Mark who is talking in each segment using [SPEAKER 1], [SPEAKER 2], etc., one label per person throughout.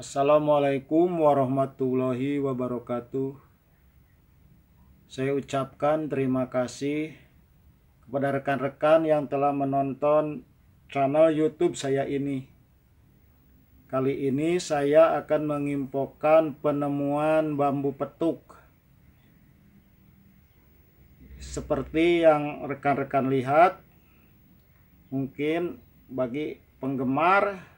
[SPEAKER 1] Assalamualaikum warahmatullahi wabarakatuh. Saya ucapkan terima kasih kepada rekan-rekan yang telah menonton channel YouTube saya ini. Kali ini saya akan mengimpokan penemuan bambu petuk. Seperti yang rekan-rekan lihat, mungkin bagi penggemar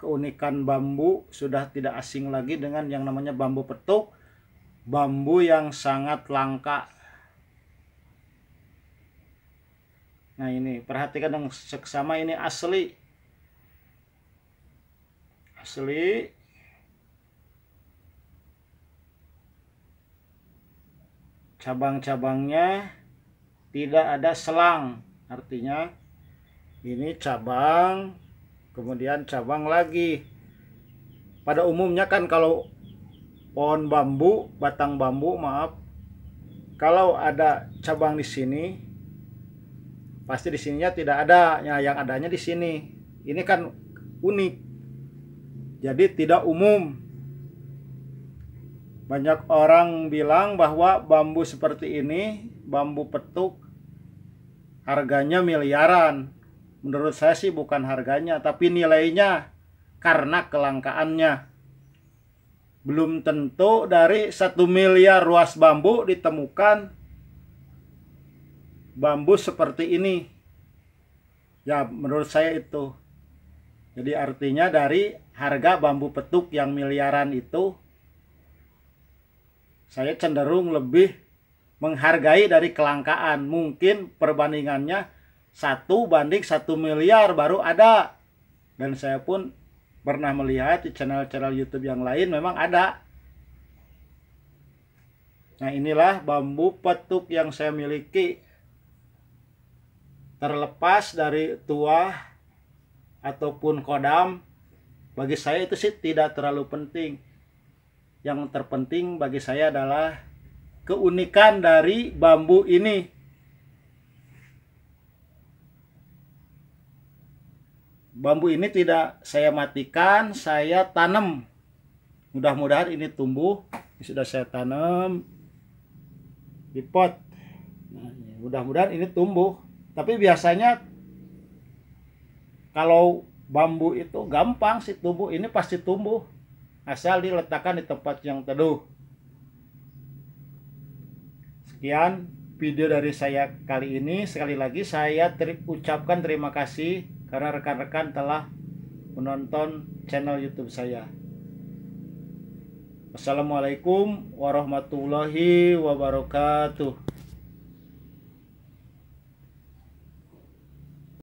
[SPEAKER 1] keunikan bambu sudah tidak asing lagi dengan yang namanya bambu petuk, bambu yang sangat langka. Nah ini, perhatikan yang seksama ini asli. Asli. Cabang-cabangnya tidak ada selang. Artinya ini cabang kemudian cabang lagi pada umumnya kan kalau pohon bambu batang bambu maaf kalau ada cabang di sini pasti di sininya tidak ada ya, yang adanya di sini ini kan unik jadi tidak umum banyak orang bilang bahwa bambu seperti ini bambu petuk harganya miliaran menurut saya sih bukan harganya tapi nilainya karena kelangkaannya belum tentu dari satu miliar ruas bambu ditemukan bambu seperti ini ya menurut saya itu jadi artinya dari harga bambu petuk yang miliaran itu saya cenderung lebih menghargai dari kelangkaan mungkin perbandingannya satu banding satu miliar baru ada dan saya pun pernah melihat di channel-channel YouTube yang lain memang ada nah inilah bambu petuk yang saya miliki terlepas dari tua ataupun kodam bagi saya itu sih tidak terlalu penting yang terpenting bagi saya adalah keunikan dari bambu ini bambu ini tidak saya matikan, saya tanam. Mudah-mudahan ini tumbuh. Ini sudah saya tanam di pot. Nah, mudah-mudahan ini tumbuh. Tapi biasanya kalau bambu itu gampang sih tumbuh. Ini pasti tumbuh asal diletakkan di tempat yang teduh. Sekian video dari saya kali ini. Sekali lagi saya ter ucapkan terima kasih karena rekan-rekan telah menonton channel YouTube saya. Wassalamualaikum warahmatullahi wabarakatuh.